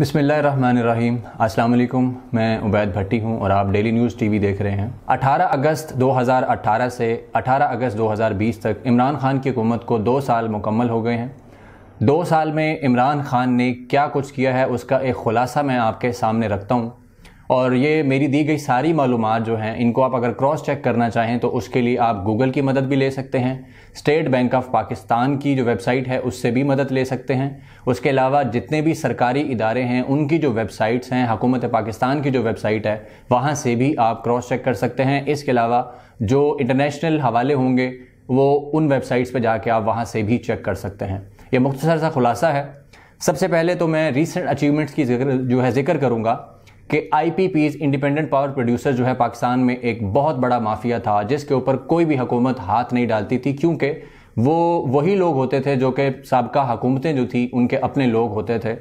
बिसमीम अस्सलाम मैं उबैद भट्टी हूँ और आप डेली न्यूज़ टीवी देख रहे हैं 18 अगस्त 2018 से 18 अगस्त 2020 तक इमरान खान की हुकूमत को दो साल मुकम्मल हो गए हैं दो साल में इमरान खान ने क्या कुछ किया है उसका एक ख़ुलासा मैं आपके सामने रखता हूँ और ये मेरी दी गई सारी मालूम जो हैं इनको आप अगर क्रॉस चेक करना चाहें तो उसके लिए आप गूगल की मदद भी ले सकते हैं स्टेट बैंक ऑफ पाकिस्तान की जो वेबसाइट है उससे भी मदद ले सकते हैं उसके अलावा जितने भी सरकारी इदारे हैं उनकी जो वेबसाइट्स हैं हकूमत पाकिस्तान की जो वेबसाइट है वहाँ से भी आप क्रॉस चेक कर सकते हैं इसके अलावा जो इंटरनेशनल हवाले होंगे वो उन वेबसाइट्स पर जाके आप वहाँ से भी चेक कर सकते हैं ये मुख्तसर सा खुलासा है सबसे पहले तो मैं रिसेंट अचीवमेंट्स की जिक्र जो है जिक्र करूँगा कि आई इंडिपेंडेंट पावर प्रोड्यूसर जो है पाकिस्तान में एक बहुत बड़ा माफिया था जिसके ऊपर कोई भी हुकूमत हाथ नहीं डालती थी क्योंकि वो वही लोग होते थे जो कि सबका हुकूमतें जो थी उनके अपने लोग होते थे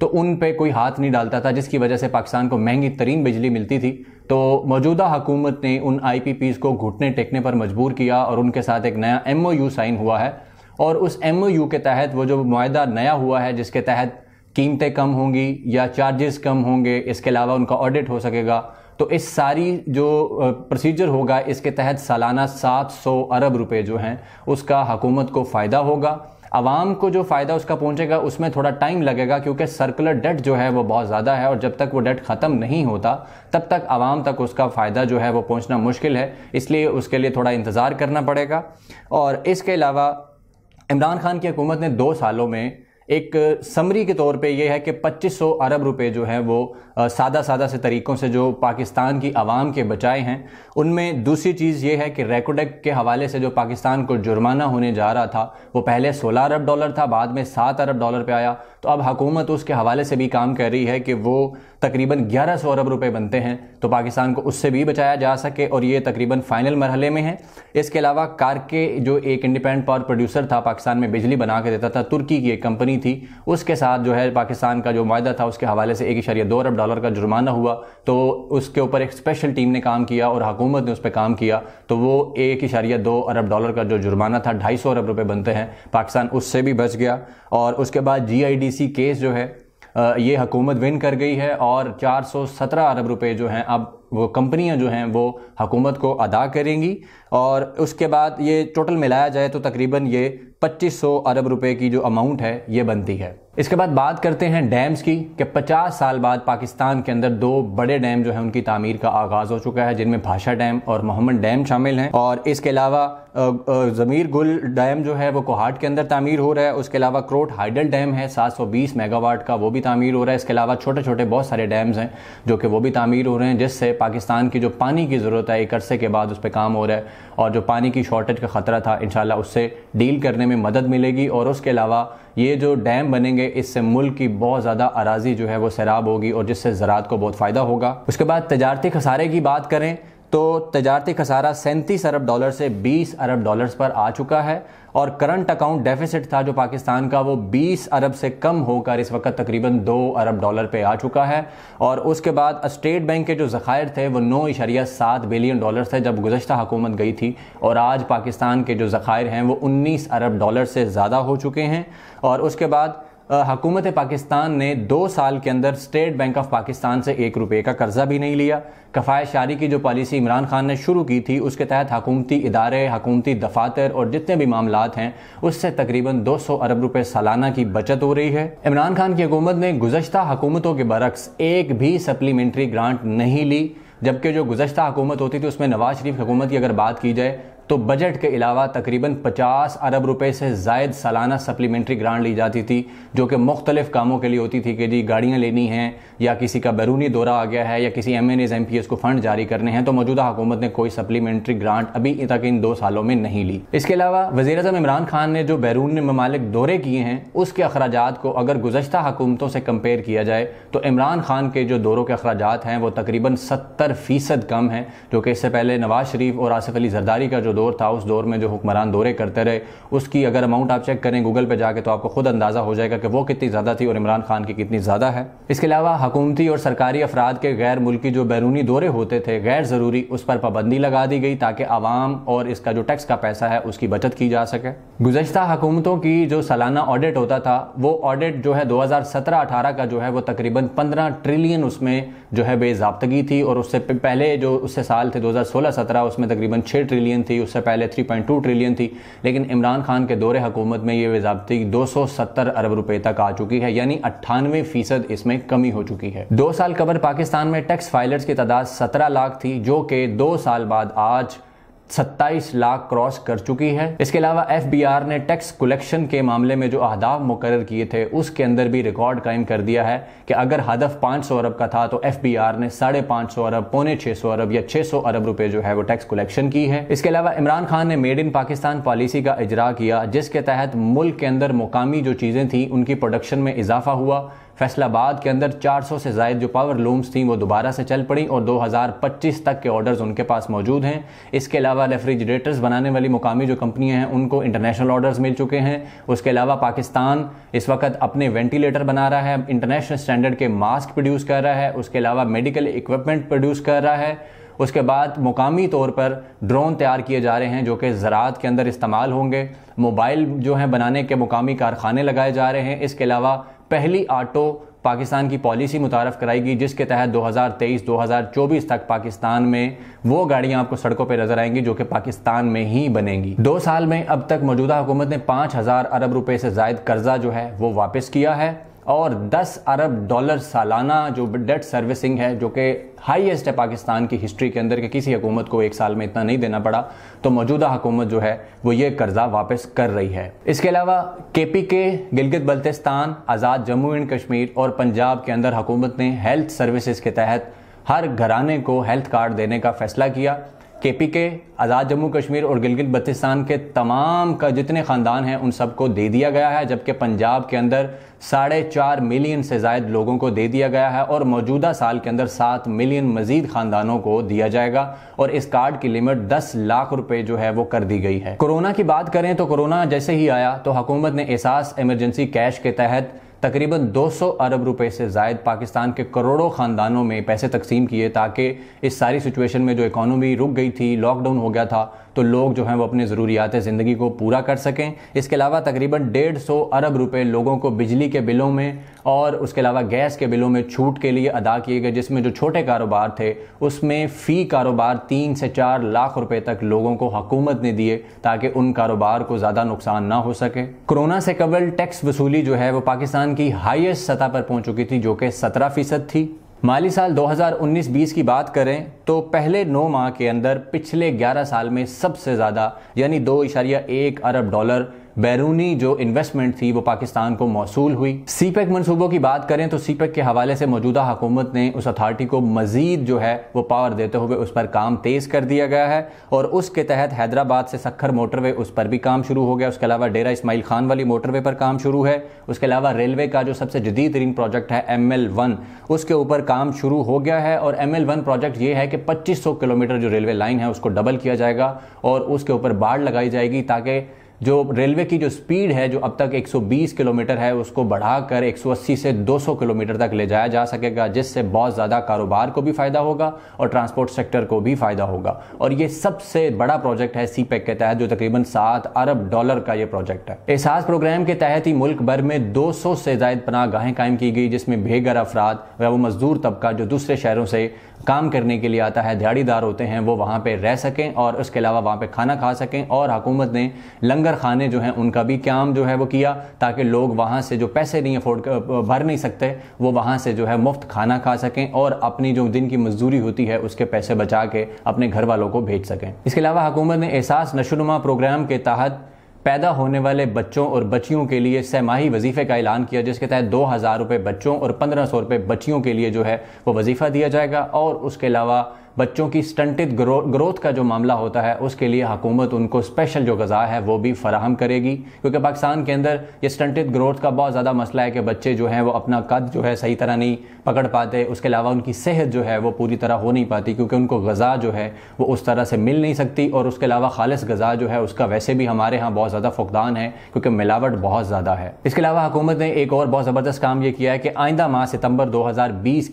तो उन पे कोई हाथ नहीं डालता था जिसकी वजह से पाकिस्तान को महंगी तरीन बिजली मिलती थी तो मौजूदा हुकूमत ने उन आई को घुटने टेकने पर मजबूर किया और उनके साथ एक नया एम साइन हुआ है और उस एम के तहत वो जो माह नया हुआ है जिसके तहत कीमतें कम होंगी या चार्जेस कम होंगे इसके अलावा उनका ऑडिट हो सकेगा तो इस सारी जो प्रोसीजर होगा इसके तहत सालाना 700 अरब रुपए जो हैं उसका हुकूमत को फ़ायदा होगा आवाम को जो फ़ायदा उसका पहुंचेगा उसमें थोड़ा टाइम लगेगा क्योंकि सर्कुलर डेट जो है वो बहुत ज़्यादा है और जब तक वो डेट ख़त्म नहीं होता तब तक आवाम तक उसका फ़ायदा जो है वो पहुंचना मुश्किल है इसलिए उसके लिए थोड़ा इंतज़ार करना पड़ेगा और इसके अलावा इमरान खान की हुकूमत ने दो सालों में एक समरी के तौर पे ये है कि 2500 अरब रुपए जो है वो सादा सादा से तरीक़ों से जो पाकिस्तान की आवाम के बचाए हैं उनमें दूसरी चीज़ ये है कि रेकोडेक के हवाले से जो पाकिस्तान को जुर्माना होने जा रहा था वो पहले 16 अरब डॉलर था बाद में 7 अरब डॉलर पे आया तो अब हुकूमत उसके हवाले से भी काम कर रही है कि वो तकरीबन ग्यारह सौ अरब रुपये बनते हैं तो पाकिस्तान को उससे भी बचाया जा सके और ये तकरीबन फाइनल मरहले में है इसके अलावा कार के जो एक इंडिपेंडेंट पावर प्रोड्यूसर था पाकिस्तान में बिजली बना के देता था तुर्की की एक कंपनी थी उसके साथ जो है पाकिस्तान का जो माहा था उसके हवाले से एक इशारिया दो अरब डॉलर का जुर्माना हुआ तो उसके ऊपर एक स्पेशल टीम ने काम किया और हकूमत ने उस पर काम किया तो वो एक इशारिया दो अरब डॉलर का जो जुर्माना था ढाई सौ अरब रुपये बनते हैं पाकिस्तान उससे भी बच गया और उसके बाद जी सी केस जो है ये हकूमत विन कर गई है और 417 अरब रुपए जो हैं अब वो कंपनियां जो हैं वो हकूमत को अदा करेंगी और उसके बाद ये टोटल मिलाया जाए तो तकरीबन ये 2500 अरब रुपए की जो अमाउंट है ये बनती है इसके बाद बात करते हैं डैम्स की कि 50 साल बाद पाकिस्तान के अंदर दो बड़े डैम जो है उनकी तामीर का आगाज़ हो चुका है जिनमें भाषा डैम और मोहम्मद डैम शामिल हैं और इसके अलावा ज़मीर गुल डैम जो है वो कोहाट के अंदर तामीर हो रहा है उसके अलावा क्रोट हाइडल डैम है 720 मेगावाट का वो भी तामीर हो रहा है इसके अलावा छोटे छोटे बहुत सारे डैम्स हैं जो कि वो भी तामीर हो रहे हैं जिससे पाकिस्तान की जो पानी की ज़रूरत है एक अरसे के बाद उस पर काम हो रहा है और जो पानी की शॉर्टेज का ख़तरा था इन उससे डील करने में मदद मिलेगी और उसके अलावा ये जो डैम बनेंगे इससे मुल्क की बहुत ज़्यादा अराजी जो है वो सैराब होगी और जिससे ज़रात को बहुत फ़ायदा होगा उसके बाद तजारती खसारे की बात करें तो तजारती खसारा सैंतीस अरब डॉलर से बीस अरब डॉलर्स पर आ चुका है और करंट अकाउंट डेफिसिट था जो पाकिस्तान का वो 20 अरब से कम होकर इस वक्त तकरीबन दो अरब डॉलर पे आ चुका है और उसके बाद स्टेट बैंक के जो ज़खायर थे वो नौ इशारिया सात बिलियन डॉलर थे जब गुजशत हुकूमत गई थी और आज पाकिस्तान के जो ज़खायर हैं वो उन्नीस अरब डॉलर से ज़्यादा हो चुके हैं और उसके बाद हुकूमत पाकिस्तान ने दो साल के अंदर स्टेट बैंक ऑफ पाकिस्तान से एक रुपये का कर्जा भी नहीं लिया कफायत शारी की जो पॉलिसी इमरान खान ने शुरू की थी उसके तहत हकूमती इदारे हकूमती दफातर और जितने भी मामला हैं उससे तकरीबन 200 अरब रुपये सालाना की बचत हो रही है इमरान खान की हुकूमत ने गुजशत हुकूमतों के बरक्स एक भी सप्लीमेंट्री ग्रांट नहीं ली जबकि जो गुजशत हुकूमत होती थी उसमें नवाज शरीफ हुकूमत की अगर बात की जाए तो बजट के अलावा तकरीबन 50 अरब रुपए से जायद सालाना सप्लीमेंट्री ग्रांट ली जाती थी जो कि मुख्तलिफ कामों के लिए होती थी कि जी गाड़ियाँ लेनी हैं या किसी का बैरूनी दौरा आ गया है या किसी M N As M P S को फंड जारी करने हैं तो मौजूदा हुकूमत ने कोई सप्लीमेंट्री ग्रांट अभी तक इन दो सालों में नहीं ली इसके अलावा वजी अजम इमरान खान ने जो बैरून ममालिक दौरे किए हैं उसके अखराज को अगर गुजशत हुकूमतों से कंपेयर किया जाए तो इमरान खान के जो दौरों के अखराज हैं वो तकरीबन सत्तर फीसद कम हैं जो कि इससे पहले नवाज शरीफ और आसिफ अली जरदारी का जो जो दौर था उस दौर में जो हुक्मरान दौरे करते रहे उसकी अगर अमाउंट आप चेक करें गूगल पर जाकर तो आपको खुद अंदाज़ा हो जाएगा कि वो कितनी ज़्यादा थी और इमरान खान की कितनी ज़्यादा है इसके अलावा हकूमती और सरकारी अफराद के गैर मुल्की जो बैरूनी दौरे होते थे गैर ज़रूरी उस पर पाबंदी लगा दी गई ताकि आवाम और इसका जो टैक्स का पैसा है उसकी बचत की जा सके गुजशत हुकूमतों की जो सालाना ऑडिट होता था वो ऑडिट जो है 2017-18 का जो है वो तकरीबन 15 ट्रिलियन उसमें जो है बेजाबतगी थी और उससे पहले जो उससे साल थे 2016-17 उसमें तकरीबन 6 ट्रिलियन थी उससे पहले 3.2 ट्रिलियन थी लेकिन इमरान खान के दौरे हुकूमत में ये सौ 270 अरब रुपये तक आ चुकी है यानी अट्ठानवे फ़ीसद इसमें कमी हो चुकी है दो साल कबर पाकिस्तान में टैक्स फाइलर्स की तादाद सत्रह लाख थी जो कि दो साल बाद आज सत्ताईस लाख क्रॉस कर चुकी है इसके अलावा एफ ने टैक्स कलेक्शन के मामले में जो अहदाव मुकर किए थे उसके अंदर भी रिकॉर्ड कायम कर दिया है कि अगर हदफ पाँच सौ अरब का था तो एफ ने साढ़े पाँच सौ अरब पौने छः सौ अरब या छः सौ अरब रुपये जो है वो टैक्स कलेक्शन की है इसके अलावा इमरान खान ने मेड इन पाकिस्तान पॉलिसी का इजरा किया जिसके तहत मुल्क के अंदर मुकामी जो चीज़ें थी उनकी प्रोडक्शन में इजाफा हुआ फैसलाबाद के अंदर 400 से जायद जो पावर लूम्स थी वो दोबारा से चल पड़ी और 2025 तक के ऑर्डर्स उनके पास मौजूद हैं इसके अलावा रेफ्रिजरेटर्स बनाने वाली मुकामी जो कंपनियां हैं उनको इंटरनेशनल ऑर्डर्स मिल चुके हैं उसके अलावा पाकिस्तान इस वक्त अपने वेंटिलेटर बना रहा है इंटरनेशनल स्टैंडर्ड के मास्क प्रोड्यूस कर रहा है उसके अलावा मेडिकल इक्विपमेंट प्रोड्यूस कर रहा है उसके बाद मुकामी तौर पर ड्रोन तैयार किए जा रहे हैं जो कि ज़रात के अंदर इस्तेमाल होंगे मोबाइल जो हैं बनाने के मुकामी कारखाने लगाए जा रहे हैं इसके अलावा पहली आटो पाकिस्तान की पॉलिसी मुतारफ़ कराई गई जिसके तहत 2023-2024 तक पाकिस्तान में वो गाड़ियां आपको सड़कों पर नजर आएंगी जो कि पाकिस्तान में ही बनेंगी दो साल में अब तक मौजूदा हुकूमत ने 5000 अरब रुपए से जायद कर्जा जो है वो वापस किया है और 10 अरब डॉलर सालाना जो डेट सर्विसिंग है जो कि हाईएस्ट है पाकिस्तान की हिस्ट्री के अंदर के किसी हुकूमत को एक साल में इतना नहीं देना पड़ा तो मौजूदा हुकूमत जो है वो ये कर्जा वापस कर रही है इसके अलावा K P K Gilgit Baltistan Azad Jammu and Kashmir और पंजाब के अंदर हुकूमत ने हेल्थ सर्विसेज के तहत हर घराने को हेल्थ कार्ड देने का फैसला किया के पी के आज़ाद जम्मू कश्मीर और गिलगित बल्तिस्तान के तमाम का जितने ख़ानदान हैं उन सबको दे दिया गया है जबकि पंजाब के अंदर साढ़े चार मिलियन से जायद लोगों को दे दिया गया है और मौजूदा साल के अंदर सात मिलियन मजीद ख़ानदानों को दिया जाएगा और इस कार्ड की लिमिट दस लाख रुपये जो है वो कर दी गई है कोरोना की बात करें तो कोरोना जैसे ही आया तो हुकूमत ने एहसास एमरजेंसी कैश के तहत तकरीबन 200 अरब रुपए से जायद पाकिस्तान के करोड़ों ख़ानदानों में पैसे तकसीम किए ताकि इस सारी सिचुएशन में जो इकानमी रुक गई थी लॉकडाउन हो गया था तो लोग जो हैं वो अपनी ज़रूरियात ज़िंदगी को पूरा कर सकें इसके अलावा तकरीबन डेढ़ सौ अरब रुपये लोगों को बिजली के बिलों में और उसके अलावा गैस के बिलों में छूट के लिए अदा किए गए जिसमें जो छोटे कारोबार थे उसमें फ़ी कारोबार तीन से चार लाख रुपये तक लोगों को हकूमत ने दिए ताकि उन कारोबार को ज़्यादा नुकसान ना हो सके कोरोना से कबल टैक्स वसूली जो है वो पाकिस्तान की हाइस्ट सतह पर पहुंच चुकी थी जो कि सत्रह फ़ीसद थी माली साल 2019-20 की बात करें तो पहले नौ माह के अंदर पिछले 11 साल में सबसे ज़्यादा यानी दो इशारिया एक अरब डॉलर बैरूनी जो इन्वेस्टमेंट थी वो पाकिस्तान को मौसू हुई सीपेक e मनसूबों की बात करें तो सीपेक e के हवाले से मौजूदा हुकूमत ने उस अथॉरिटी को मजीद जो है वो पावर देते हुए उस पर काम तेज़ कर दिया गया है और उसके तहत हैदराबाद से सखर मोटरवे उस पर भी काम शुरू हो गया उसके अलावा डेरा इसमाइल खान वाली मोटरवे पर काम शुरू है उसके अलावा रेलवे का जो सबसे जदीद तरीन प्रोजेक्ट है एम एल वन उसके ऊपर काम शुरू हो गया है और एम एल वन प्रोजेक्ट ये है कि पच्चीस सौ किलोमीटर जो रेलवे लाइन है उसको डबल किया जाएगा और उसके ऊपर बाढ़ लगाई जाएगी ताकि जो रेलवे की जो स्पीड है जो अब तक 120 किलोमीटर है उसको बढ़ाकर 180 से 200 किलोमीटर तक ले जाया जा सकेगा जिससे बहुत ज़्यादा कारोबार को भी फ़ायदा होगा और ट्रांसपोर्ट सेक्टर को भी फ़ायदा होगा और ये सबसे बड़ा प्रोजेक्ट है सी e के तहत जो तकरीबन सात अरब डॉलर का ये प्रोजेक्ट है एहसास प्रोग्राम के तहत ही मुल्क भर में दो से जायद पनाह गाहें कायम की गई जिसमें बेघर अफराद व वो मजदूर तबका जो दूसरे शहरों से काम करने के लिए आता है दिहाड़ीदार होते हैं वो वहाँ पर रह सकें और उसके अलावा वहाँ पर खाना खा सकें और हुकूमत ने लंगर लंगर खाने जो हैं उनका भी क्याम जो है वो किया ताकि लोग वहाँ से जो पैसे नहीं अफोर्ड भर नहीं सकते वो वहाँ से जो है मुफ्त खाना खा सकें और अपनी जो दिन की मजदूरी होती है उसके पैसे बचा के अपने घर वालों को भेज सकें इसके अलावा हुकूमत ने एहसास नशोनुमा प्रोग्राम के तहत पैदा होने वाले बच्चों और बच्चियों के लिए सहमाही वजीफे का ऐलान किया जिसके तहत दो हज़ार रुपये बच्चों और पंद्रह सौ रुपये बच्चियों के लिए जो है वो वजीफ़ा दिया जाएगा और उसके अलावा बच्चों की स्टंटित ग्रो, ग्रोथ का जो मामला होता है उसके लिए हकूमत उनको स्पेशल जो गज़ा है वो भी फराहम करेगी क्योंकि पाकिस्तान के अंदर ये स्टंटित ग्रोथ का बहुत ज़्यादा मसला है कि बच्चे जो हैं वो अपना कद जो है सही तरह नहीं पकड़ पाते उसके अलावा उनकी सेहत जो है वो पूरी तरह हो नहीं पाती क्योंकि उनको गज़ा जो है वो उस तरह से मिल नहीं सकती और उसके अलावा खालस गज़ा जो है उसका वैसे भी हमारे यहाँ बहुत ज़्यादा फुकदान है क्योंकि मिलावट बहुत ज़्यादा है इसके अलावा हुकूमत ने एक और बहुत ज़बरदस्त काम ये किया है कि आइंदा माह सितंबर दो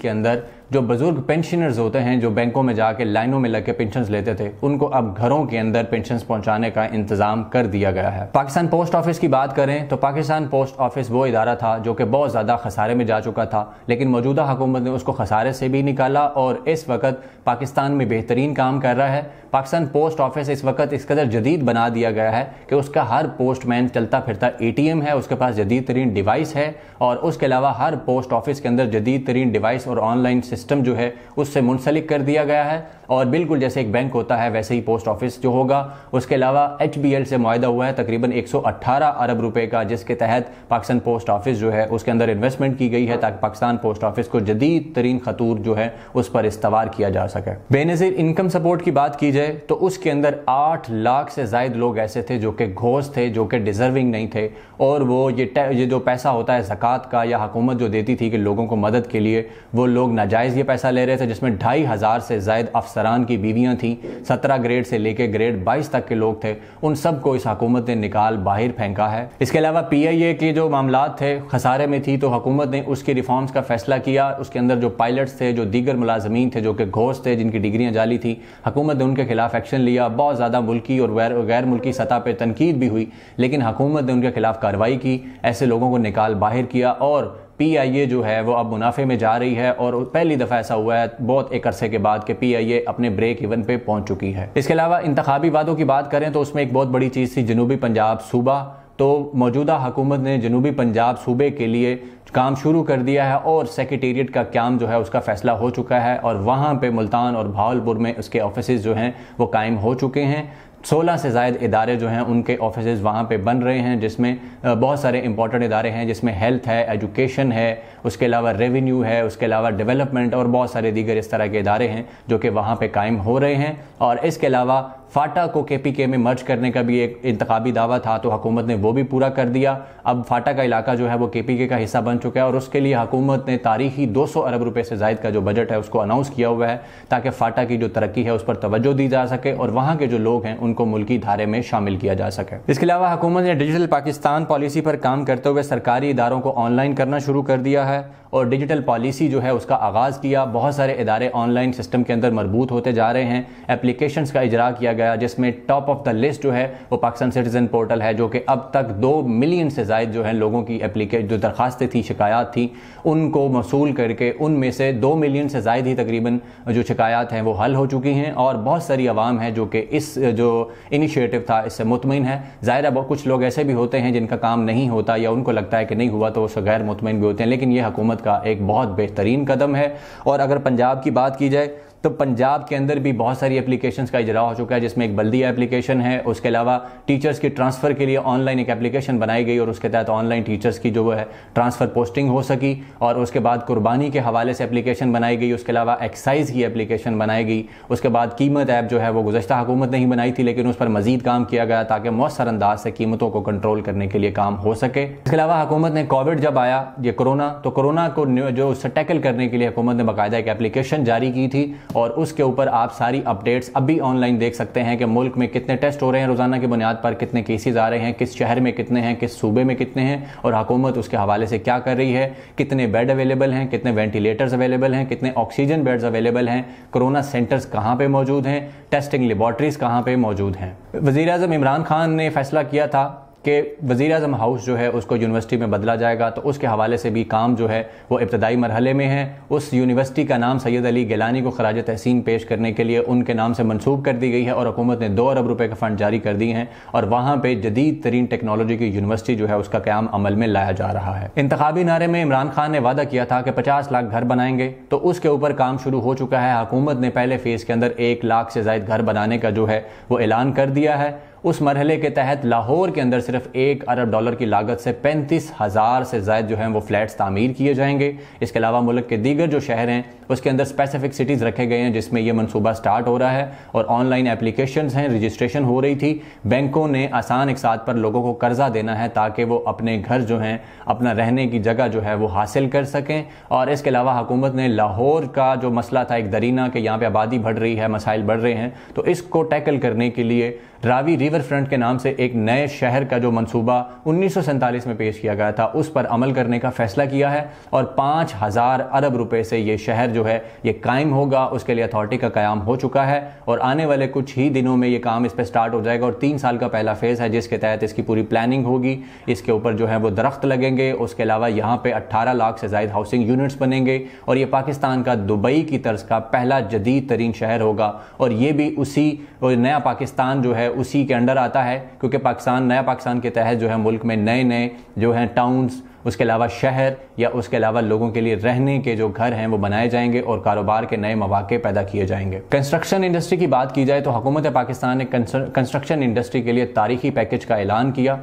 के अंदर जो बुज़ुर्ग पेंशनर्स होते हैं जो बैंकों में जाके लाइनों में लग के पेंशन लेते थे उनको अब घरों के अंदर पेंशन पहुंचाने का इंतजाम कर दिया गया है पाकिस्तान पोस्ट ऑफिस की बात करें तो पाकिस्तान पोस्ट ऑफिस वो इदारा था जो कि बहुत ज़्यादा खसारे में जा चुका था लेकिन मौजूदा हुकूमत ने उसको खसारे से भी निकाला और इस वक्त पाकिस्तान में बेहतरीन काम कर रहा है पाकिस्तान पोस्ट ऑफिस इस वक्त इस कदर जदीद बना दिया गया है कि उसका हर पोस्टमैन चलता फिरता ए है उसके पास जदीद तरीन डिवाइस है और उसके अलावा हर पोस्ट ऑफिस के अंदर जदीद तरीन डिवाइस और ऑनलाइन सिस्टम जो है उससे मुंसलिक कर दिया गया है और बिल्कुल जैसे एक बैंक होता है वैसे ही पोस्ट ऑफिस जो होगा उसके अलावा एच से मुहिदा हुआ है तकरीबन अट्ठारह अरब रुपए का जिसके तहत पाकिस्तान पोस्ट ऑफिस जो है उसके अंदर इन्वेस्टमेंट की गई है ताकि पाकिस्तान पोस्ट ऑफिस को जदीद तरीन खतूर जो है उस पर इस्तवार किया जा सके बेनजीर इनकम सपोर्ट की बात की जाए तो उसके अंदर आठ लाख से जायद लोग ऐसे थे जो कि घोष थे जो कि डिजर्विंग नहीं थे और वो ये ये जो पैसा होता है जक़ात का या हुकूमत जो देती थी कि लोगों को मदद के लिए वो लोग नाजायज़ ये पैसा ले रहे थे जिसमें ढाई हज़ार से जायद अफसर अफसरान की बीवियाँ थीं सत्रह ग्रेड से लेकर ग्रेड बाईस तक के लोग थे उन सबको इस हकूमत ने निकाल बाहर फेंका है इसके अलावा पी आई ए के जो मामला थे खसारे में थी तो हकूमत ने उसके रिफॉर्म्स का फैसला किया उसके अंदर जो पायलट्स थे जो दीगर मुलाजमीन थे जो कि घोष थे जिनकी डिग्रियाँ जाली थी हकूमत ने उनके खिलाफ एक्शन लिया बहुत ज़्यादा मुल्की और गैर मुल्की सतह पर तनकीद भी हुई लेकिन हकूमत ने उनके खिलाफ कार्रवाई की ऐसे लोगों को निकाल बाहर किया और पीआईए जो है वो अब मुनाफे में जा रही है और पहली दफ़ा ऐसा हुआ है बहुत एक अरसे के बाद कि पीआईए अपने ब्रेक इवन पे पहुंच चुकी है इसके अलावा इंतबी वादों की बात करें तो उसमें एक बहुत बड़ी चीज़ थी जनूबी पंजाब सूबा तो मौजूदा हुकूमत ने जनूबी पंजाब सूबे के लिए काम शुरू कर दिया है और सेक्रेटेरिएट का काम जो है उसका फैसला हो चुका है और वहाँ पे मुल्तान और भावलपुर में उसके ऑफिस जो हैं वो कायम हो चुके हैं सोलह से जायद इदारे जो हैं उनके ऑफिस वहाँ पर बन रहे हैं जिसमें बहुत सारे इंपॉर्टेंट इदारे हैं जिसमें हेल्थ है एजुकेशन है उसके अलावा रेवेन्यू है उसके अलावा डेवलपमेंट और बहुत सारे दीगर इस तरह के इदारे हैं जो कि वहाँ पर कायम हो रहे हैं और इसके अलावा फाटा को के पी के में मर्ज करने का भी एक इंतबी दावा था तो हकूमत ने वो भी पूरा कर दिया अब फाटा का इलाका जो है वो के पी के का हिस्सा बन चुका है और उसके लिए हकूमत ने तारीखी दो सौ अरब रुपये से जायद का जो बजट है उसको अनाउंस किया हुआ है ताकि फाटा की जो तरक्की है उस पर तोज्जो दी जा सके और वहाँ के जो लोग हैं उन उनको मुल्की धारे में शामिल किया जा सके इसके अलावा हुकूमत ने डिजिटल पाकिस्तान पॉलिसी पर काम करते हुए सरकारी इदारों को ऑनलाइन करना शुरू कर दिया है और डिजिटल पॉलिसी जो है उसका आगाज़ किया बहुत सारे इदारे ऑनलाइन सिस्टम के अंदर मरबूत होते जा रहे हैं एप्लीकेशन का इजरा किया गया जिसमें टॉप ऑफ द लिस्ट जो है वो पाकिस्तान सिटीज़न पोर्टल है जो कि अब तक दो मिलियन से जायद जो है लोगों की एप्लीकेश जो दरखास्तें थी शिकायत थी उनको मसूल करके उनमें से दो मिलियन से जायद ही तकरीबन जो शिकायत हैं वो हल हो चुकी हैं और बहुत सारी आवाम है जो कि इस जो इनिशिएटिव था इससे मुतमिन है ज़ाहिर है कुछ लोग ऐसे भी होते हैं जिनका काम नहीं होता या उनको लगता है कि नहीं हुआ तो वो गैर मुतमिन भी होते हैं लेकिन ये हुकूमत का एक बहुत बेहतरीन कदम है और अगर पंजाब की बात की जाए तो पंजाब के अंदर भी बहुत सारी एप्लीकेशन का इजरा हो चुका है जिसमें एक बल्दी एप्लीकेशन है उसके अलावा टीचर्स की ट्रांसफ़र के लिए ऑनलाइन एक एप्लीकेशन बनाई गई और उसके तहत ऑनलाइन टीचर्स की जो है ट्रांसफ़र पोस्टिंग हो सकी और उसके बाद कुर्बानी के हवाले से एप्लीकेशन बनाई गई उसके अलावा एक्साइज़ की एप्लीकेशन बनाई गई उसके बाद कीमत ऐप जो है वो गुजशत हुकूमत नहीं बनाई थी लेकिन उस पर मजीद काम किया गया ताकि मौसर अंदाज से कीमतों को कंट्रोल करने के लिए काम हो सके इसके अलावा हुकूमत ने कोविड जब आया ये कोरोना तो कोरोना को जो उससे टैकल करने के लिए हुकूमत ने बाकायदा एक एप्लीकेशन जारी की थी और उसके ऊपर आप सारी अपडेट्स अभी ऑनलाइन देख सकते हैं कि मुल्क में कितने टेस्ट हो रहे हैं रोज़ाना की बुनियाद पर कितने केसेज आ रहे हैं किस शहर में कितने हैं किस सूबे में कितने हैं और हुकूमत उसके हवाले से क्या कर रही है कितने बेड अवेलेबल हैं कितने वेंटिलेटर्स अवेलेबल हैं कितने ऑक्सीजन बेड्स अवेलेबल हैं कोरोना सेंटर्स कहाँ पर मौजूद हैं टेस्टिंग लेबॉर्ट्रीज़ कहाँ पर मौजूद हैं वज़ी अजम इमरान खान ने फैसला किया था कि वज़ी अजम हाउस जो है उसको यूनिवर्सिटी में बदला जाएगा तो उसके हवाले से भी काम जो है वो इब्तदाई मरहले में है उस यूनिवर्सिटी का नाम सैयद अली गिलानी को खराज तहसीन पेश करने के लिए उनके नाम से मनसूब कर दी गई है और हुकूमत ने दो अरब रुपये का फ़ंड जारी कर दिए हैं और वहाँ पर जदीद तरीन टेक्नोलॉजी की यूनिवर्सिटी जो है उसका क्याम अमल में लाया जा रहा है इंतबी नारे में इमरान खान ने वादा किया था कि पचास लाख घर बनाएंगे तो उसके ऊपर काम शुरू हो चुका है हकूमत ने पहले फेज़ के अंदर एक लाख से जायद घर बनाने का जो है वो ऐलान कर दिया है उस मरहले के तहत लाहौर के अंदर सिर्फ एक अरब डॉलर की लागत से पैंतीस हज़ार से ज्यादा जो है वो फ्लैट्स तामीर किए जाएंगे इसके अलावा मुल्क के दीगर जो शहर हैं उसके अंदर स्पेसिफिक सिटीज़ रखे गए हैं जिसमें यह मनसूबा स्टार्ट हो रहा है और ऑनलाइन एप्लीकेशन हैं रजिस्ट्रेशन हो रही थी बैंकों ने आसान साथ पर लोगों को कर्जा देना है ताकि वो अपने घर जो हैं अपना रहने की जगह जो है वो हासिल कर सकें और इसके अलावा हुकूमत ने लाहौर का जो मसला था एक दरीना कि यहाँ पर आबादी बढ़ रही है मसाइल बढ़ रहे हैं तो इसको टैकल करने के लिए रावी रिवर फ्रंट के नाम से एक नए शहर का जो मंसूबा उन्नीस में पेश किया गया था उस पर अमल करने का फैसला किया है और पाँच हज़ार अरब रुपए से यह शहर जो है यह कायम होगा उसके लिए अथॉरिटी का क्याम हो चुका है और आने वाले कुछ ही दिनों में ये काम इस पर स्टार्ट हो जाएगा और तीन साल का पहला फेज़ है जिसके तहत इसकी पूरी प्लानिंग होगी इसके ऊपर जो है वो दरख्त लगेंगे उसके अलावा यहाँ पर अट्ठारह लाख से जायद हाउसिंग यूनिट्स बनेंगे और यह पाकिस्तान का दुबई की तर्ज का पहला जदीद तरीन शहर होगा और ये भी उसी नया पाकिस्तान जो है उसी के अंडर आता है क्योंकि पाकिस्तान नया पाकिस्तान के तहत जो है मुल्क में नए नए जो हैं टाउन्स उसके अलावा शहर या उसके अलावा लोगों के लिए रहने के जो घर हैं वो बनाए जाएंगे और कारोबार के नए मौाक़े पैदा किए जाएंगे कंस्ट्रक्शन इंडस्ट्री की बात की जाए तो हुकूमत पाकिस्तान ने कंस्ट्रक्शन इंडस्ट्री के लिए तारीखी पैकेज का ऐलान किया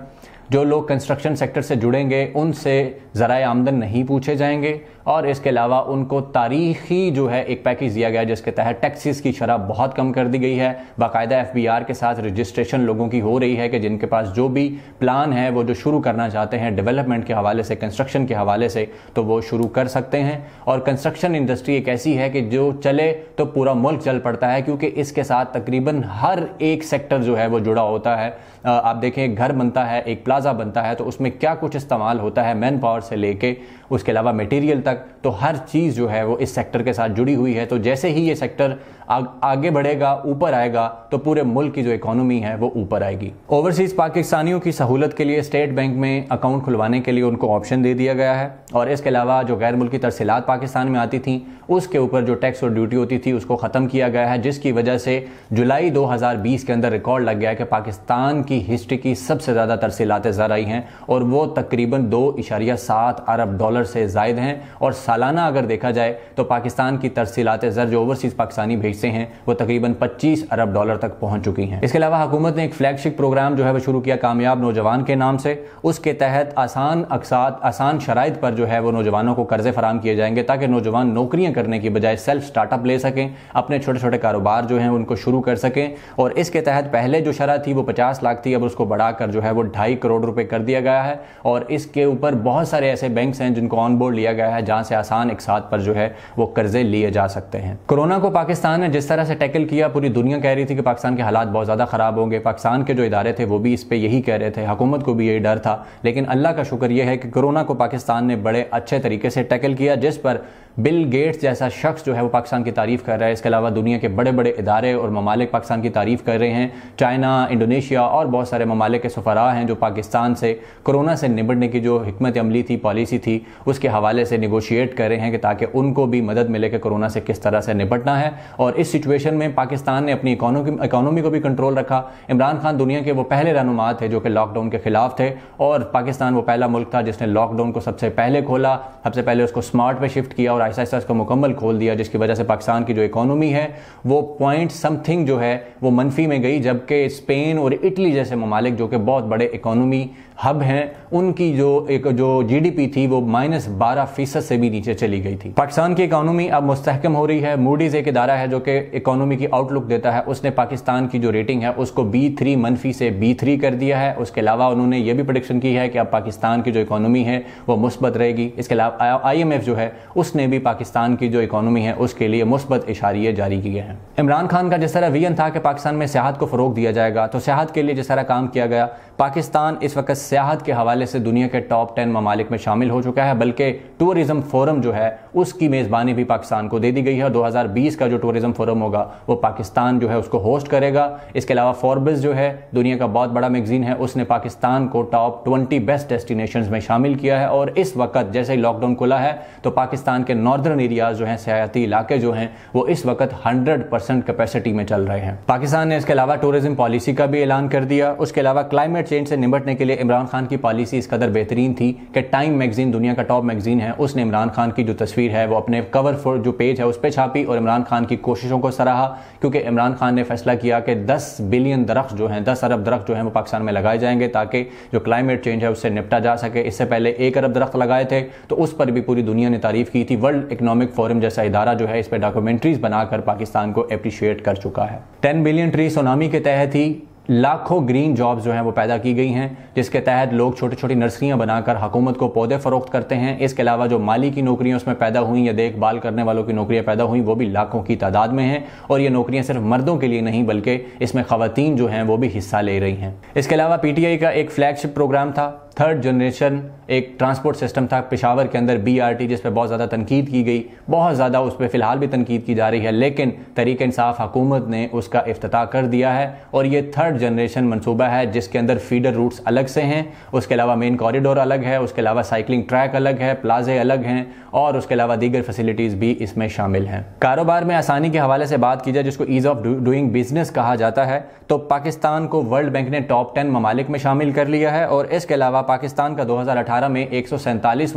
जो लोग कंस्ट्रक्शन सेक्टर से जुड़ेंगे उनसे ज़रा आमदन नहीं पूछे जाएंगे और इसके अलावा उनको तारीखी जो है एक पैकेज दिया गया जिसके तहत टैक्सीज की शराब बहुत कम कर दी गई है बाकायदा एफ बी आर के साथ रजिस्ट्रेशन लोगों की हो रही है कि जिनके पास जो भी प्लान है वो जो शुरू करना चाहते हैं डेवलपमेंट के हवाले से कंस्ट्रक्शन के हवाले से तो वो शुरू कर सकते हैं और कंस्ट्रक्शन इंडस्ट्री एक ऐसी है कि जो चले तो पूरा मुल्क चल पड़ता है क्योंकि इसके साथ तकरीबन हर एक सेक्टर जो है वो जुड़ा होता है आप देखें घर बनता है एक प्लाजा बनता है तो उसमें क्या कुछ इस्तेमाल होता है मैन पावर से लेके उसके अलावा मटेरियल तक तो हर चीज़ जो है वो इस सेक्टर के साथ जुड़ी हुई है तो जैसे ही ये सेक्टर आगे बढ़ेगा ऊपर आएगा तो पूरे मुल्क की जो इकोनॉमी है वो ऊपर आएगी ओवरसीज पाकिस्तानियों की सहूलत के लिए स्टेट बैंक में अकाउंट खुलवाने के लिए उनको ऑप्शन दे दिया गया है और इसके अलावा जो गैर मुल्की तरसीलात पाकिस्तान में आती थी उसके ऊपर जो टैक्स और ड्यूटी होती थी उसको ख़त्म किया गया है जिसकी वजह से जुलाई 2020 के अंदर रिकॉर्ड लग गया है कि पाकिस्तान की हिस्ट्री की सबसे ज़्यादा जर आई हैं और वो तकरीबन दो इशारिया सात अरब डॉलर से जायद हैं और सालाना अगर देखा जाए तो पाकिस्तान की तरसीलातें ज़र जो ओवरसीज़ पाकिस्तानी भेज हिस्से हैं वो तकरीबन 25 अरब डॉलर तक पहुंच चुकी हैं इसके अलावा हुकूमत ने एक फ्लैगशिप प्रोग्राम जो है वो शुरू किया कामयाब नौजवान के नाम से उसके तहत आसान अकसात आसान शराइ पर जो है वो नौजवानों को कर्जे फराम किए जाएंगे ताकि नौजवान नौकरियाँ करने की बजाय सेल्फ स्टार्टअप ले सकें अपने छोटे छोटे कारोबार जो हैं उनको शुरू कर सकें और इसके तहत पहले जो शराह थी वो पचास लाख थी अब उसको बढ़ाकर जो है वो ढाई करोड़ रुपये कर दिया गया है और इसके ऊपर बहुत सारे ऐसे बैंक हैं जिनको ऑन बोर्ड लिया गया है जहाँ से आसान साथ पर जो है वो कर्जे लिए जा सकते हैं कोरोना को पाकिस्तान ने जिस तरह से टैकल किया पूरी दुनिया कह रही थी कि पाकिस्तान के हालात बहुत ज़्यादा ख़राब होंगे पाकिस्तान के जो इदारे थे वो भी इस पर यही कह रहे थे हुकूमत को भी यही डर था लेकिन अल्लाह का शुक्र यह है कि कोरोना को पाकिस्तान ने बड़े अच्छे तरीके से टैकल किया जिस पर बिल गेट्स जैसा शख्स जो है वो पाकिस्तान की तारीफ़ कर रहा है इसके अलावा दुनिया के बड़े बड़े इदारे और ममालिक पाकिस्तान की तारीफ़ कर रहे हैं चाइना इंडोनेशिया और बहुत सारे ममालिक के सफरा हैं जो पाकिस्तान से कोरोना से निबटने की जो हमत अमली थी पॉलिसी थी उसके हवाले से निगोशिएट कर रहे हैं कि ताकि उनको भी मदद मिले कि कोरोना से किस तरह से निपटना है और इस सिचुएशन में पाकिस्तान ने अपनी इकानमी को भी कंट्रोल रखा इमरान खान दुनिया के वो पहले रहनुमा थे जो कि लॉकडाउन के ख़िलाफ़ थे और पाकिस्तान वो पहला मुल्क था जिसने लॉकडाउन को सबसे पहले खोला सबसे पहले उसको स्मार्ट पर शिफ्ट किया और आहिस्ता आहिस्ता इसको मुकम्मल खोल दिया जिसकी वजह से पाकिस्तान की जो इकोनॉमी है वो पॉइंट समथिंग जो है वो मनफी में गई जबकि स्पेन और इटली जैसे ममालिक जो कि बहुत बड़े इकोनॉमी हब हैं उनकी जो एक जो जीडीपी थी वो माइनस बारह फीसद से भी नीचे चली गई थी पाकिस्तान की इकोनॉमी अब मुस्तकम हो रही है मूडीज एक इदारा है जो कि इकोनॉमी की आउटलुक देता है उसने पाकिस्तान की जो रेटिंग है उसको बी थ्री मनफी से बी थ्री कर दिया है उसके अलावा उन्होंने ये भी प्रोडिक्शन की है कि अब पाकिस्तान की जो इकोनॉमी है वो मुस्बत रहेगी इसके अलावा आई एम एफ जो है उसने भी पाकिस्तान की जो इकोनॉमी है उसके लिए मुस्बत इशारे जारी किए हैं इमरान खान का जिस तरह विजन था कि पाकिस्तान में सियाहत को फ़रोग दिया जाएगा तो सियाहत के लिए जिस तरह काम किया गया पाकिस्तान इस वक्त सियाहत के हवाले से दुनिया के टॉप टेन ममालिक में शामिल हो चुका है बल्कि टूरिज्म फोरम जो है उसकी मेज़बानी भी पाकिस्तान को दे दी गई है दो हज़ार बीस का जो टूरिज्म फोरम होगा वो पाकिस्तान जो है उसको होस्ट करेगा इसके अलावा फॉरबिस जो है दुनिया का बहुत बड़ा मैगजीन है उसने पाकिस्तान को टॉप ट्वेंटी बेस्ट डेस्टिनेशन में शामिल किया है और इस वक्त जैसे ही लॉकडाउन खुला है तो पाकिस्तान के नॉर्दर्न एरियाज जो हैं सियाती इलाके जो हैं वो इस वक्त हंड्रेड परसेंट कैपेसिटी में चल रहे हैं पाकिस्तान ने इसके अलावा टूरिज्म पॉलिसी का भी ऐलान कर दिया उसके अलावा क्लाइमेट क्लाइमेट चेंज से निपटने के लिए इमरान खान की पॉलिसी इस कदर बेहतरीन थी कि टाइम मैगजीन दुनिया का टॉप मैगजीन है उसने इमरान खान की जो तस्वीर है वो अपने कवर फॉर जो पेज है उस पर छापी और इमरान खान की कोशिशों को सराहा क्योंकि इमरान खान ने फैसला किया कि दस बिलियन दरख्त जो हैं दस अरब दरख्त जो हैं वो पाकिस्तान में लगाए जाएंगे ताकि जो क्लाइमेट चेंज है उससे निपटा जा सके इससे पहले एक अरब दरख्त लगाए थे तो उस पर भी पूरी दुनिया ने तारीफ की थी वर्ल्ड इकोनॉमिक फोरम जैसा इदारा जो है इस पर डॉक्यूमेंट्रीज बनाकर पाकिस्तान को अप्रिशिएट कर चुका है टेन बिलियन ट्री सोनामी के तहत ही लाखों ग्रीन जॉब्स जो हैं वो पैदा की गई हैं जिसके तहत लोग छोटी छोटी नर्सरियां बनाकर हुकूमत को पौधे फरोख्त करते हैं इसके अलावा जो माली की नौकरियां उसमें पैदा हुई या देखभाल करने वालों की नौकरियां पैदा हुई वो भी लाखों की तादाद में हैं और ये नौकरियां सिर्फ मर्दों के लिए नहीं बल्कि इसमें खातन जो हैं वो भी हिस्सा ले रही हैं इसके अलावा पीटीआई का एक फ्लैगशिप प्रोग्राम था थर्ड जनरेशन एक ट्रांसपोर्ट सिस्टम था पिशावर के अंदर बी आर टी जिस पर बहुत ज़्यादा तनकीद की गई बहुत ज़्यादा उस पर फ़िलहाल भी तनकीद की जा रही है लेकिन तरीक इंसाफ हकूमत ने उसका अफ्ताह कर दिया है और ये थर्ड जनरेशन मनसूबा है जिसके अंदर फीडर रूट्स अलग से हैं उसके अलावा मेन कॉरिडोर अलग है उसके अलावा साइकिलिंग ट्रैक अलग है प्लाजे अलग हैं और उसके अलावा दीगर फैसिलिटीज़ भी इसमें शामिल हैं कारोबार में आसानी के हवाले से बात की जाए जिसको ईज़ ऑफ डूइंग बिजनेस कहा जाता है तो पाकिस्तान को वर्ल्ड बैंक ने टॉप टेन ममालिक में शामिल कर लिया है और इसके अलावा पाकिस्तान का 2018 में एक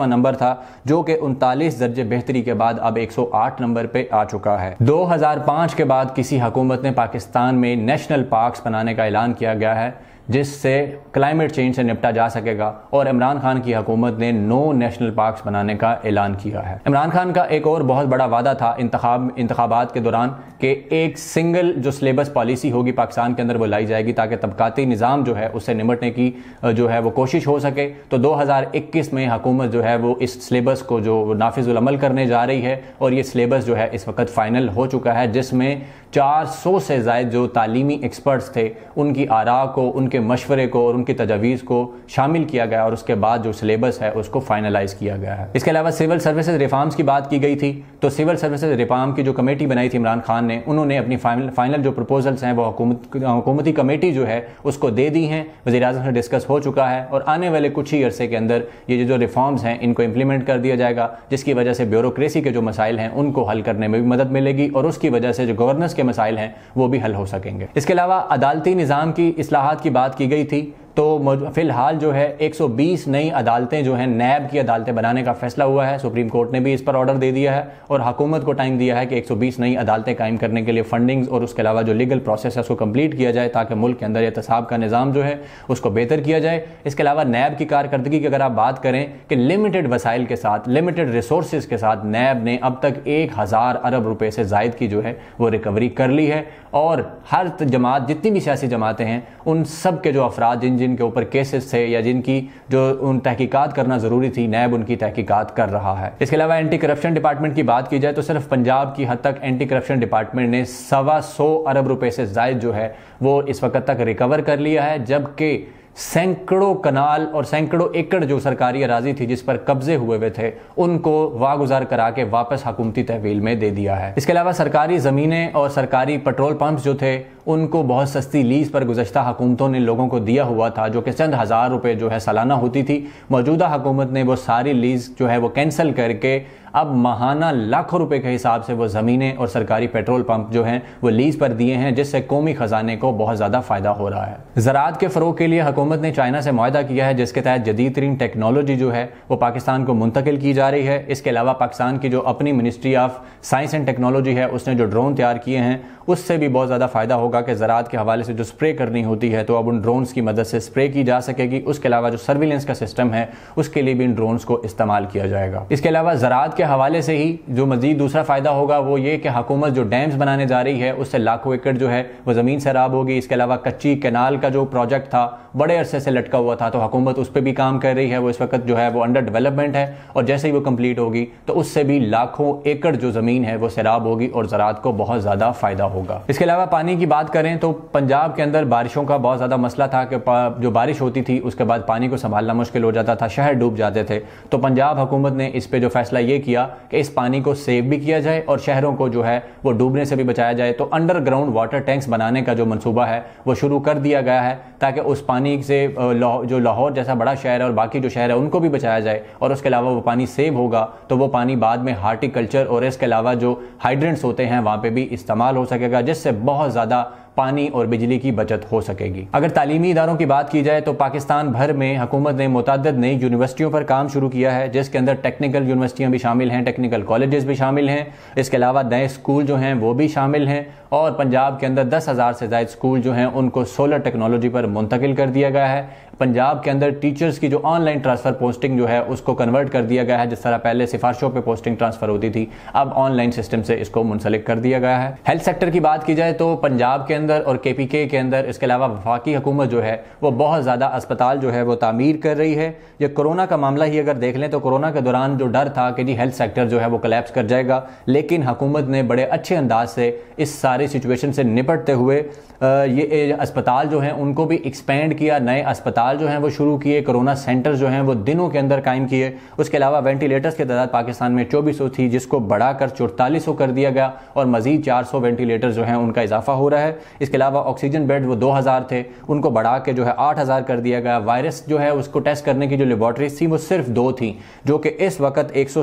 नंबर था जो कि उनतालीस दर्जे बेहतरी के बाद अब 108 नंबर पे आ चुका है 2005 के बाद किसी हकूमत ने पाकिस्तान में नेशनल पार्क बनाने का ऐलान किया गया है जिससे क्लाइमेट चेंज से निपटा जा सकेगा और इमरान खान की हुकूमत ने नो नेशनल पार्क बनाने का ऐलान किया है इमरान खान का एक और बहुत बड़ा वादा था इंतबात के दौरान कि एक सिंगल जो सिलेबस पॉलिसी होगी पाकिस्तान के अंदर वो लाई जाएगी ताकि तबकाती निज़ाम जो है उससे निमटने की जो है वो कोशिश हो सके तो दो हज़ार इक्कीस में हुकूमत जो है वो इस सिलेबस को जो नाफिजुलमल करने जा रही है और ये सिलेबस जो है इस वक्त फ़ाइनल हो चुका है जिसमें चार सौ से ज़ायद जो तालीमी एक्सपर्ट्स थे उनकी आरा को उनके उनके मशवरे को और उनकी तजावीज़ को शामिल किया गया और उसके बाद जो सिलेबस है उसको फाइनलाइज किया गया है इसके अलावा सिविल सर्विसेज रिफॉर्म्स की बात की गई थी तो सिविल सर्विसेज रिफॉर्म की जो कमेटी बनाई थी इमरान खान ने उन्होंने अपनी फाइनल फाइनल जो प्रपोजल्स हैं वो हुकूमती कमेटी जो है उसको दे दी हैं वजी अजम से डिस्कस हो चुका है और आने वाले कुछ ही अरसे के अंदर ये जो रिफॉर्म्स हैं इनको इम्प्लीमेंट कर दिया जाएगा जिसकी वजह से ब्यूरोक्रेसी के जो मसाइल हैं उनको हल करने में भी मदद मिलेगी और उसकी वजह से जो गवर्नेंस के मसाइल हैं वो भी हल हो सकेंगे इसके अलावा अदालती निज़ाम की असलाहत की बात बात की गई थी तो फिलहाल जो है 120 नई अदालतें जो हैं नैब की अदालतें बनाने का फैसला हुआ है सुप्रीम कोर्ट ने भी इस पर ऑर्डर दे दिया है और हुकूमत को टाइम दिया है कि 120 नई अदालतें कायम करने के लिए फंडिंग्स और उसके अलावा जो लीगल प्रोसेस है उसको कंप्लीट किया जाए ताकि मुल्क के अंदर एहतसाब का निज़ाम जो है उसको बेहतर किया जाए इसके अलावा नैब की कारकर्दगी की अगर आप बात करें कि लिमिटेड वसाइल के साथ लिमिटेड रिसोर्स के साथ नैब ने अब तक एक हज़ार अरब रुपये से जायद की जो है वो रिकवरी कर ली है और हर जमात जितनी भी सियासी जमातें हैं उन सब के जो अफराद जिन जिन जिनके ऊपर केसेस थे या जिनकी जो उन तहकीकात करना ज़रूरी थी नैब उनकी तहकीकात कर रहा है इसके अलावा एंटी करप्शन डिपार्टमेंट की बात की जाए तो सिर्फ पंजाब की हद तक एंटी करप्शन डिपार्टमेंट ने सवा सौ अरब रुपए से जायद जो है वो इस वक्त तक रिकवर कर लिया है जबकि सैकड़ों कनाल और सैकड़ों एकड़ जो सरकारी अराजी थी जिस पर कब्जे हुए हुए थे उनको वागुजार करा के वापस हकूमती तहवील में दे दिया है इसके अलावा सरकारी ज़मीनें और सरकारी पेट्रोल पंप जो थे उनको बहुत सस्ती लीज पर गुजशत हुकूमतों ने लोगों को दिया हुआ था जो कि चंद हज़ार रुपए जो है सालाना होती थी मौजूदा हुकूमत ने वो सारी लीज जो है वो कैंसिल करके अब महाना लाखों रुपए के हिसाब से वो ज़मीनें और सरकारी पेट्रोल पंप जो हैं वो लीज पर दिए हैं जिससे कौमी खजाने को बहुत ज़्यादा फ़ायदा हो रहा है ज़रात के फ़रोग के लिए हकूमत ने चाइना से माहा किया है जिसके तहत जदीद तरीन टेक्नोलॉजी जो है वो पाकिस्तान को मुंतकिल की जा रही है इसके अलावा पाकिस्तान की जो अपनी ministry of science and technology है उसने जो ड्रोन तैयार किए हैं उससे भी बहुत ज़्यादा फ़ायदा होगा कि ज़रात के हवाले से जो स्प्रे करनी होती है तो अब उन ड्रोन्स की मदद से स्प्रे की जा सकेगी उसके अलावा जो सर्विलेंस का सिस्टम है उसके लिए भी इन ड्रोन्स को इस्तेमाल किया जाएगा इसके अलावा ज़रात के हवाले से ही जो मजीद दूसरा फ़ायदा होगा वो ये कि हकूमत जो डैम्स बनाने जा रही है उससे लाखों एकड़ जो है वो ज़मीन शराब होगी इसके अलावा कच्ची कैनाल का जो प्रोजेक्ट था बड़े अरसे से लटका हुआ था तो हकूमत उस पर भी काम कर रही है वो इस वक्त जो है वो अंडर डेवलपमेंट है और जैसे ही वो कम्प्लीट होगी तो उससे भी लाखों एकड़ जो ज़मीन है वो सैराब होगी और ज़रात को बहुत ज़्यादा फ़ायदा होगा होगा इसके अलावा पानी की बात करें तो पंजाब के अंदर बारिशों का बहुत ज़्यादा मसला था कि जो बारिश होती थी उसके बाद पानी को संभालना मुश्किल हो जाता था शहर डूब जाते थे तो पंजाब हुकूमत ने इस पर जो फैसला ये किया कि इस पानी को सेव भी किया जाए और शहरों को जो है वो डूबने से भी बचाया जाए तो अंडरग्राउंड वाटर टैंक्स बनाने का जो मनसूबा है वो शुरू कर दिया गया है ताकि उस पानी से जो लाहौर जैसा बड़ा शहर है और बाकी जो शहर है उनको भी बचाया जाए और उसके अलावा वो पानी सेव होगा तो वो पानी बाद में हार्टिकल्चर और इसके अलावा जो हाइड्रेंट्स होते हैं वहाँ पर भी इस्तेमाल हो सके सकेगा जिससे बहुत ज़्यादा पानी और बिजली की बचत हो सकेगी अगर तालीमी इदारों की बात की जाए तो पाकिस्तान भर में हुकूमत ने मुतद नई यूनिवर्सिटियों पर काम शुरू किया है जिसके अंदर टेक्निकल यूनिवर्सिटियां भी शामिल हैं टेक्निकल कॉलेजेस भी शामिल हैं इसके अलावा नए स्कूल जो हैं वो भी शामिल हैं और पंजाब के अंदर दस हज़ार से ज्यादा स्कूल जो हैं उनको सोलर टेक्नोलॉजी पर मुंतकिल कर दिया गया है पंजाब के अंदर टीचर्स की जो ऑनलाइन ट्रांसफर पोस्टिंग जो है उसको कन्वर्ट कर दिया गया है जिस तरह पहले सिफारशों पर पोस्टिंग ट्रांसफर होती थी अब ऑनलाइन सिस्टम से इसको मुंसलिक कर दिया गया है हेल्थ सेक्टर की बात की जाए तो पंजाब के अंदर और के पी के के अंदर इसके अलावा वफाकी हुकूमत जो है वो बहुत ज़्यादा अस्पताल जो है वो तामीर कर रही है ये कोरोना का मामला ही अगर देख लें तो कोरोना के दौरान जो डर था कि जी हेल्थ सेक्टर जो है वो कलेप्स कर जाएगा लेकिन हुकूमत ने बड़े अच्छे अंदाज से इस सारी सिचुएशन से निपटते हुए ये अस्पताल जो है उनको भी एक्सपेंड किया नए अस्पताल अस्पताल जो हैं वो शुरू किए कोरोना सेंटर्स जो हैं वो दिनों के अंदर कायम किए उसके अलावा वेंटिलेटर्स की तादाद पाकिस्तान में चौबीस थी जिसको बढ़ाकर चौतालीस कर दिया गया और मजीद चार सौ वेंटिलेटर्स जो हैं उनका इजाफा हो रहा है इसके अलावा ऑक्सीजन बेड वो दो थे उनको बढ़ा के जो है आठ कर दिया गया वायरस जो है उसको टेस्ट करने की जो लेबॉर्ट्रीज थी वो सिर्फ दो थी जो कि इस वक्त एक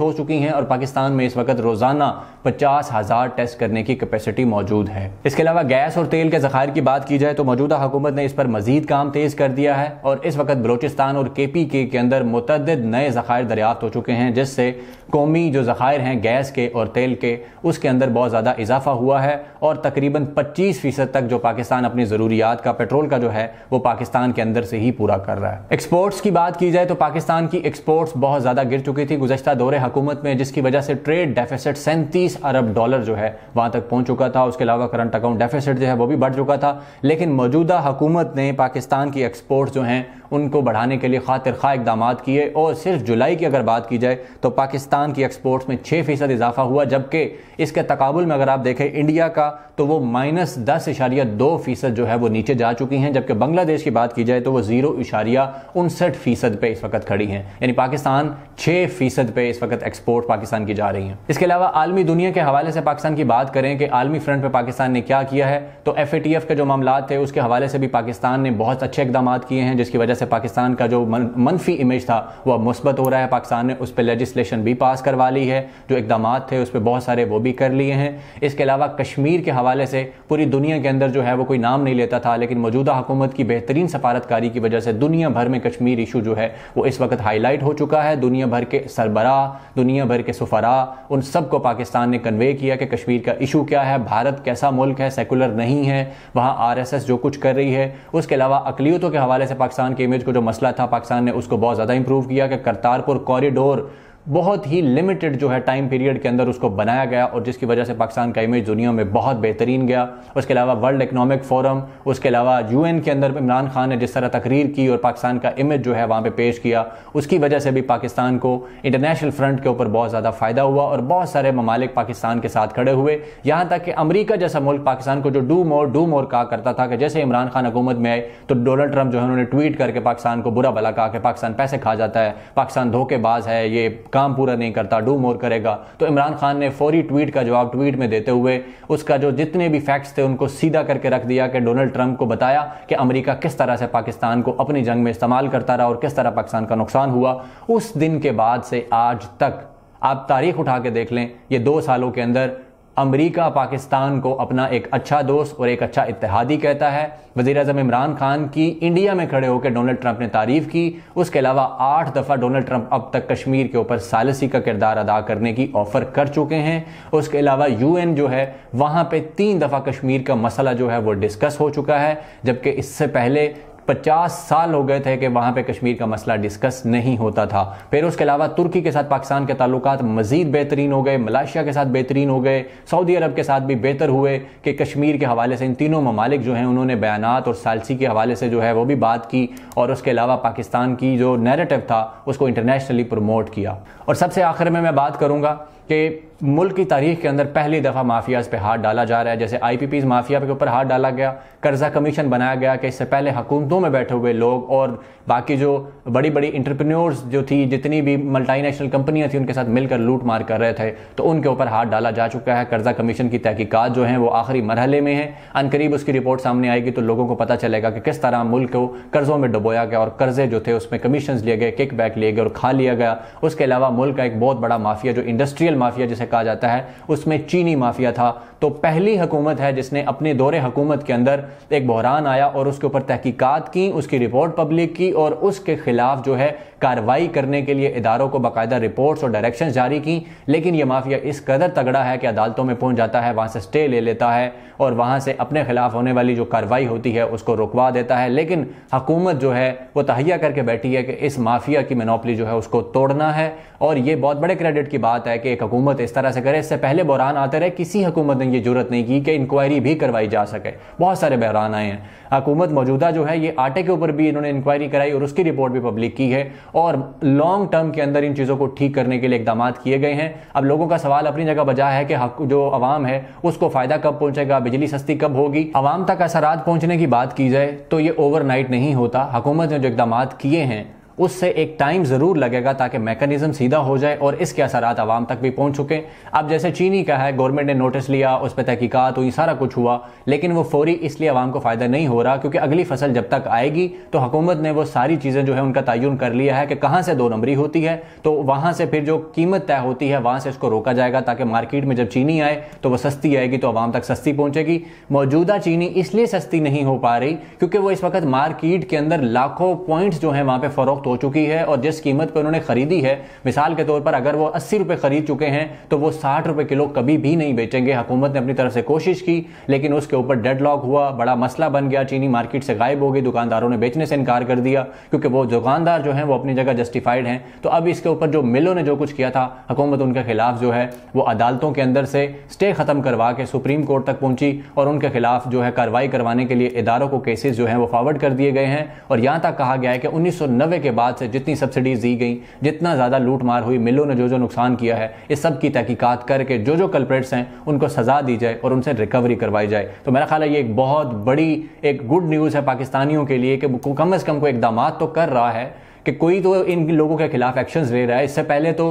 हो चुकी हैं और पाकिस्तान में इस वक्त रोज़ाना पचास हज़ार टेस्ट करने की कैपेसिटी मौजूद है इसके अलावा गैस और तेल के जखायर की बात की जाए तो मौजूदा हुकूमत ने इस पर मजीद काम तेज़ कर दिया दिया है और इस वक्त बलोचिस्तान और के पी के के अंदर मुतद नए ज़ख़ायर दरियाफ्त हो चुके हैं जिससे कौमी जो ज़ख़ायर हैं गैस के और तेल के उसके अंदर बहुत ज़्यादा इजाफा हुआ है और तकरीबन पच्चीस फ़ीसद तक जो पाकिस्तान अपनी ज़रूरियात का पेट्रोल का जो है वो पाकिस्तान के अंदर से ही पूरा कर रहा है एक्सपोर्ट्स की बात की जाए तो पाकिस्तान की एक्सपोर्ट्स बहुत ज़्यादा गिर चुकी थी गुजशत दौरे हकूमत में जिसकी वजह से ट्रेड डेफिसिट सैंतीस अरब डॉलर जो है वहाँ तक पहुँच चुका था उसके अलावा करंट अकाउंट डेफिसिट जो है वो भी बढ़ चुका था लेकिन मौजूदा हकूमत ने पाकिस्तान की एक्सपोर्ट एक्सपोर्ट्स जो हैं उनको बढ़ाने के लिए खातिर खा इकदाम किए और सिर्फ जुलाई की अगर बात की जाए तो पाकिस्तान की एक्सपोर्ट्स में छः फ़ीसद इजाफा हुआ जबकि इसके तकबुल में अगर आप देखें इंडिया का तो वो माइनस दस इशारिया दो फ़ीसद जो है वो नीचे जा चुकी हैं जबकि बांग्लादेश की बात की जाए तो वो ज़ीरो इशारिया उनसठ फ़ीसद पर इस वक्त खड़ी हैं यानी पाकिस्तान छः फ़ीसद पर इस वक्त एक्सपोर्ट पाकिस्तान की जा रही हैं इसके अलावा आलमी दुनिया के हवाले से पाकिस्तान की बात करें कि आलमी फ्रंट पर पाकिस्तान ने क्या किया है तो एफ ए टी एफ के जो मामला थे उसके हवाले से भी पाकिस्तान ने बहुत अच्छे इकदाम किए हैं जिसकी वजह से पाकिस्तान का जो मनफी इमेज था वह मुस्बत हो रहा है पाकिस्तान ने उस पर लेजिस्लेशन भी पास करवा ली है जो इकदाम थे उस पर बहुत सारे वो भी कर लिए हैं इसके अलावा कश्मीर के हवाले से पूरी दुनिया के अंदर जो है वो कोई नाम नहीं लेता था लेकिन मौजूदा हुकूमत की बेहतरीन सफारतकारी की वजह से दुनिया भर में कश्मीर इशू जो है वो इस वक्त हाईलाइट हो चुका है दुनिया भर के सरबरा दुनिया भर के सफरा उन सबको पाकिस्तान ने कन्वे किया कि कश्मीर का इशू क्या है भारत कैसा मुल्क है सेकुलर नहीं है वहाँ आर जो कुछ कर रही है उसके अलावा अकलीतों के हवाले से पाकिस्तान के इमेज को जो मसला था पाकिस्तान ने उसको बहुत ज़्यादा इंप्रूव किया कि करतारपुर कॉरिडोर बहुत ही लिमिटेड जो है टाइम पीरियड के अंदर उसको बनाया गया और जिसकी वजह से पाकिस्तान का इमेज दुनिया में बहुत बेहतरीन गया उसके अलावा वर्ल्ड इकनॉमिक फोरम उसके अलावा यूएन के अंदर इमरान खान ने जिस तरह तकरीर की और पाकिस्तान का इमेज जो है वहाँ पर पे पेश किया उसकी वजह से भी पाकिस्तान को इंटरनेशनल फ्रंट के ऊपर बहुत ज़्यादा फ़ायदा हुआ और बहुत सारे ममालिक पाकिस्तान के साथ खड़े हुए यहाँ तक कि अमरीका जैसा मुल्क पाकिस्तान को जो डू मोर डू मोर कहा करता था कि जैसे इमरान खान हुकूमत में आए तो डोनाल्ड ट्रंप जो है उन्होंने ट्वीट करके पाकिस्तान को बुरा भला कहा कि पाकिस्तान पैसे खा जाता है पाकिस्तान धोखेबाज है ये काम पूरा नहीं करता डू मोर करेगा तो इमरान खान ने फौरी ट्वीट का जवाब ट्वीट में देते हुए उसका जो जितने भी फैक्ट्स थे उनको सीधा करके रख दिया कि डोनाल्ड ट्रंप को बताया कि अमरीका किस तरह से पाकिस्तान को अपनी जंग में इस्तेमाल करता रहा और किस तरह पाकिस्तान का नुकसान हुआ उस दिन के बाद से आज तक आप तारीख उठा के देख लें ये दो सालों के अंदर अमरीका पाकिस्तान को अपना एक अच्छा दोस्त और एक अच्छा इतिहादी कहता है वजीर अजम इमरान खान की इंडिया में खड़े होकर डोनाल्ड ट्रंप ने तारीफ की उसके अलावा आठ दफ़ा डोनाल्ड ट्रंप अब तक कश्मीर के ऊपर सालसी का किरदार अदा करने की ऑफर कर चुके हैं उसके अलावा यूएन जो है वहां पर तीन दफ़ा कश्मीर का मसला जो है वो डिस्कस हो चुका है जबकि इससे पहले पचास साल हो गए थे कि वहां पे कश्मीर का मसला डिस्कस नहीं होता था फिर उसके अलावा तुर्की के साथ पाकिस्तान के ताल्लुक मज़ीद बेहतरीन हो गए मलाशिया के साथ बेहतरीन हो गए सऊदी अरब के साथ भी बेहतर हुए कि कश्मीर के हवाले से इन तीनों ममालिक जो हैं उन्होंने बयान और सालसी के हवाले से जो है वो भी बात की और उसके अलावा पाकिस्तान की जो नेरेटिव था उसको इंटरनेशनली प्रमोट किया और सबसे आखिर में मैं बात करूंगा कि मुल्क की तारीख के अंदर पहली दफ़ा माफियाज़ पे हाथ डाला जा रहा है जैसे आई पी पी माफिया के ऊपर हाथ डाला गया कर्जा कमीशन बनाया गया कि इससे पहले हुकूमतों में बैठे हुए लोग और बाकी जो बड़ी बड़ी इंटरप्रेन्योर्स जो थी जितनी भी मल्टी नेशनल कंपनियाँ थी उनके साथ मिलकर लूट मार कर रहे थे तो उनके ऊपर हाथ डाला जा चुका है कर्जा कमीशन की तहकीकत जो है वो आखिरी मरहले में है अनकरीब उसकी रिपोर्ट सामने आएगी तो लोगों को पता चलेगा कि किस तरह मुल्क को कर्ज़ों में डुबोया गया और कर्जे जो थे उसमें कमीशन लिए गए किक बैक लिए गए और खा लिया गया उसके अलावा मुल्क का एक बहुत बड़ा माफिया जो इंडस्ट्रियल माफिया जिसे कहा जाता है उसमें चीनी माफिया था तो पहली हुकूमत है जिसने अपने दौरे हुकूमत के अंदर एक बहरान आया और उसके ऊपर तहकीकात की उसकी रिपोर्ट पब्लिक की और उसके खिलाफ जो है कार्रवाई करने के लिए इदारों को बाकायदा रिपोर्ट्स और डायरेक्शन जारी की लेकिन यह माफिया इस कदर तगड़ा है कि अदालतों में पहुंच जाता है वहां से स्टे ले लेता है और वहां से अपने खिलाफ होने वाली जो कार्रवाई होती है उसको रुकवा देता है लेकिन हकूमत जो है वो तहैया करके बैठी है कि इस माफिया की मनोपली जो है उसको तोड़ना है और ये बहुत बड़े क्रेडिट की बात है कि एक हकूमत इस तरह से करे इससे पहले बहरान आते रहे किसी हकूमत ने यह जरूरत नहीं की कि इंक्वायरी भी करवाई जा सके बहुत सारे बहरान आए हैं हकूमत मौजूदा जो है ये आटे के ऊपर भी इन्होंने इंक्वायरी कराई और उसकी रिपोर्ट भी पब्लिक की है और लॉन्ग टर्म के अंदर इन चीज़ों को ठीक करने के लिए इकदाम किए गए हैं अब लोगों का सवाल अपनी जगह बजा है कि जो आवाम है उसको फ़ायदा कब पहुंचेगा बिजली सस्ती कब होगी आवाम तक असरात पहुंचने की बात की जाए तो ये ओवरनाइट नहीं होता हुकूमत ने जो इकदाम किए हैं उससे एक टाइम ज़रूर लगेगा ताकि मैकेनिज्म सीधा हो जाए और इसके असर आवाम तक भी पहुंच चुके अब जैसे चीनी का है गवर्नमेंट ने नोटिस लिया उस पर तहकीकत हुई सारा कुछ हुआ लेकिन वो फौरी इसलिए आवाम को फ़ायदा नहीं हो रहा क्योंकि अगली फसल जब तक आएगी तो हुकूमत ने वो सारी चीज़ें जो है उनका तयन कर लिया है कि कहां से दो नंबरी होती है तो वहां से फिर जो कीमत तय होती है वहां से इसको रोका जाएगा ताकि मार्केट में जब चीनी आए तो वह सस्ती आएगी तो आवाम तक सस्ती पहुंचेगी मौजूदा चीनी इसलिए सस्ती नहीं हो पा रही क्योंकि वो इस वक्त मार्केट के अंदर लाखों पॉइंट जो है वहां पर फ़रोख फरोख्त तो हो चुकी है और जिस कीमत पर उन्होंने खरीदी है मिसाल के तौर पर अगर वो अस्सी रुपये खरीद चुके हैं तो वो साठ रुपये किलो कभी भी नहीं बेचेंगे हुकूमत ने अपनी तरफ से कोशिश की लेकिन उसके ऊपर डेड लॉक हुआ बड़ा मसला बन गया चीनी मार्केट से गायब हो गई दुकानदारों ने बेचने से इनकार कर दिया क्योंकि वो दुकानदार जो है वो अपनी जगह जस्टिफाइड हैं तो अब इसके ऊपर जो मिलों ने जो कुछ किया था हुकूमत उनके खिलाफ जो है वो अदालतों के अंदर से स्टे ख़त्म करवा के सुप्रीम कोर्ट तक पहुंची और उनके खिलाफ जो है कार्रवाई करवाने के लिए इदारों को केसेस जो है वो फॉरवर्ड कर दिए गए हैं और यहां तक कहा गया है कि 1990 के बाद से जितनी सब्सिडीज़ दी गई जितना ज़्यादा लूट मार हुई मिलों ने जो जो नुकसान किया है इस सब की तहकीकात करके जो जो कल्प्रेट्स हैं उनको सज़ा दी जाए और उनसे रिकवरी करवाई जाए तो मेरा ख्याल है ये एक बहुत बड़ी एक गुड न्यूज़ है पाकिस्तानियों के लिए कि कम अज़ कम कोई इकदाम तो कर रहा है कि कोई तो इन लोगों के खिलाफ एक्शंस ले रहा है इससे पहले तो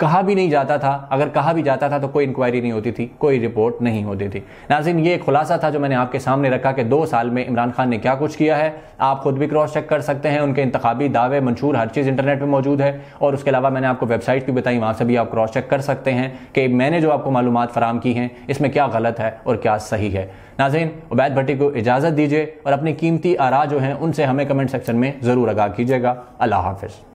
कहा भी नहीं जाता था अगर कहा भी जाता था तो कोई इंक्वायरी नहीं होती थी कोई रिपोर्ट नहीं होती थी नाजिन ये खुलासा था जो मैंने आपके सामने रखा कि दो साल में इमरान खान ने क्या कुछ किया है आप खुद भी क्रॉस चेक कर सकते हैं उनके इंतबी दावे मंशूर हर चीज़ इंटरनेट पर मौजूद है और उसके अलावा मैंने आपको वेबसाइट भी बताई वहाँ से भी आप क्रॉस चेक कर सकते हैं कि मैंने जो आपको मालूम फराम की हैं इसमें क्या गलत है और क्या सही है नाजिन उबैद भट्टी को इजाज़त दीजिए और अपनी कीमती आरा जो हैं उनसे हमें कमेंट सेक्शन में ज़रूर आगा कीजिएगा अल्लाह हाफिज़